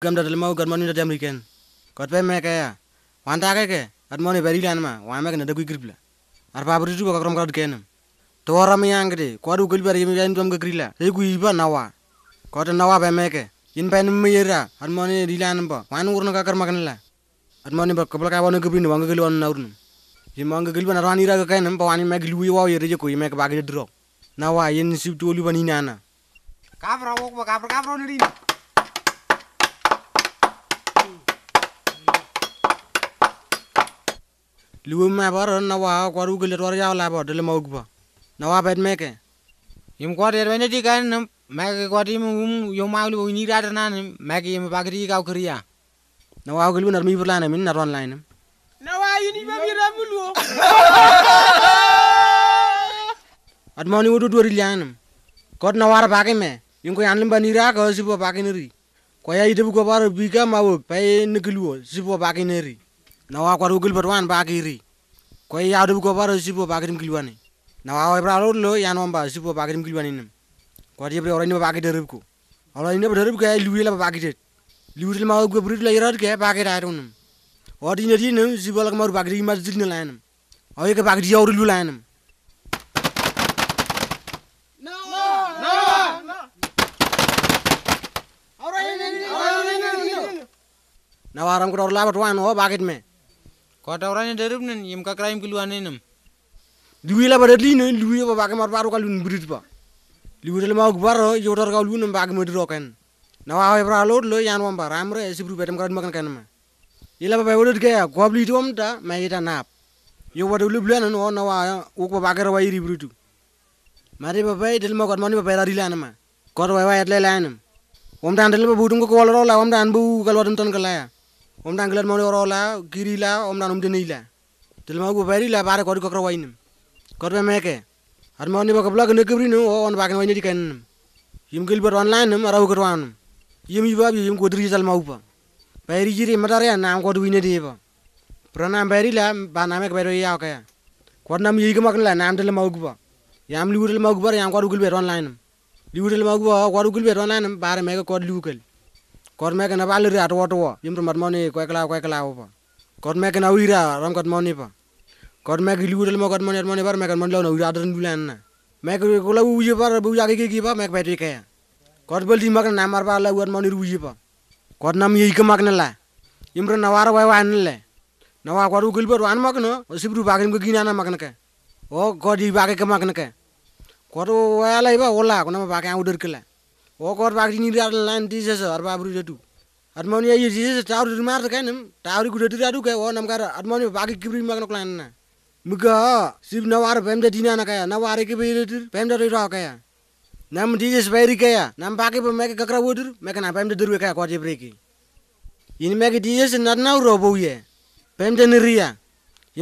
gamdadalmau garmoni da jam riken kotpe me kaya wanta ke ke garmoni beri lan ma wa me kana da gui gripla ar pa bru ju ka krom ka ken to ora me yang de ko ru gul beri me yan dom ka grila e gui ba nawa ko ta nawa ba me ke in pa nim me yera garmoni rilan ba wan urno ka karma kanla garmoni ba kabla ka wanu gubin wanga gil wanu naurnu ye manga gil ban rani ra ka ken ba wani me gil wi wa yere je ko me ka ba ga dro nawa yen sip to lu bani nana kabra wok ba kabra kabra ni luwema boro nawa kwaru gele tor ya la bo dele maug bo nawa bed meke yum kwa der wene di kan मैं के क्वाटी में घूम यो मागल वो नी रात ना मैं के में बाकरी का करिया नवा गलु नरमी पर लाने मिन नरन लाइन नवा यूनि में रमुलो अदमानी वो डोरी लान कोट नवार बाके में इनको यानलिम बनीरा को सिबो बाके नरी कोया इदबु को बार बीका मावो पे निकलुओ सिबो बाके नरी nawa kwa rugil barwan bagiri ko yadu ko baro sibo bagrim kilwani nawa wa braro lo yanon ba sibo bagrim kilwani nim ko di bre orani bagi derib ko ala ini berderib ko luwi la bagi det luwi ma ko brit la yarat ke bagi da rum और दिन दिन सिबो लग मार बागरी मार जिल lion और एक बागरी और लु लायन नवाराम को और लाभ उठवान हो बागेट में Kota orangnya darib nen, yang kakraim keluan nenem. Dua lah pada lino, dua apa pakai mar kalau kalun berit pa. Liwur le mau gbar jodor kalun nem pakai medro kan. Nawa nah, apa lo yang wamba ramre si bru bedem karan makan kan ma. Ila apa bodot gaya, gua beli itu om ta, mai kita nap. Yo pada ulu bulan no oh, nawa uk pakai rawa iri Mari bapai del mau kor mani bapai rari lan Kau Kor bapai adle lan. Om dan del bu dung ko kolor lah, om dan bu ada ton kalaya. omdan gelar mau orang la kiri la omdan omde ni la tel mau beri la bare kori kokro wain korbe meke ar mau ni ba kapla gane kibri nu on ba gane ni kan yim gil ber online nam arau kerwan yim iba bi yim kodri jal mau pa beri jiri madare nam kodwi ne de ba pranam beri la ba namek beri ya kaya kornam yi gemak la nam tel mau ba yam liwutel mau ba yam kodugil ber online liwutel mau ba kodugil ber online bare meke kod liwukel कर्मेक ना बाल रे आटवट इम रमत money कोकला कोकला हो कर्मेक ना उइरा रमकत मनी मैं कर्मेक लिगुडल मगत मनी मनी बार मेक मन लाउन उइरा दन बुलान ना मैक कोला पर बुजा कर बोल दी मगन नाम मारबा ला उत मनी रुइजे प कर नाम नवा करू गिल पर वान मगन सिब्रु बागन के गिना ना मगन के ओ गोदी बागे के मगन के करो वाला इबा ओला कोना बागे उडर के ओकर बाकी निरा लाइन दिस है अरबा बुरी जटु अरमोनी ये जिस है टावर रिमार तो कहने टावर को जटु जटु कह ओ नमकर अरमोनी बाकी किबरी मगन क्लाइन ना मुगा सिर्फ नवार बहम जा दीना ना कह नवार के भी जटु बहम जा रही रहा कह नम दिस बैरी कह नम बाकी पर मैं ककरा वो जटु मैं कहना बहम जा दुर्वे कह कॉजी ब्रेक इन मैं की दिस नट ना रो बो ये बहम जा निरिया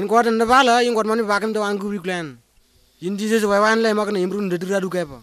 इन कॉट नवाल है इन कॉट मनी बाकी तो वांगु भी क्लाइन इन दिस वैवान ले मगन इम्रून जटु जटु कह पा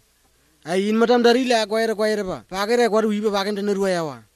ayin matam darila kwere kwere pa pakere kwaru hipe paken teneru ayawa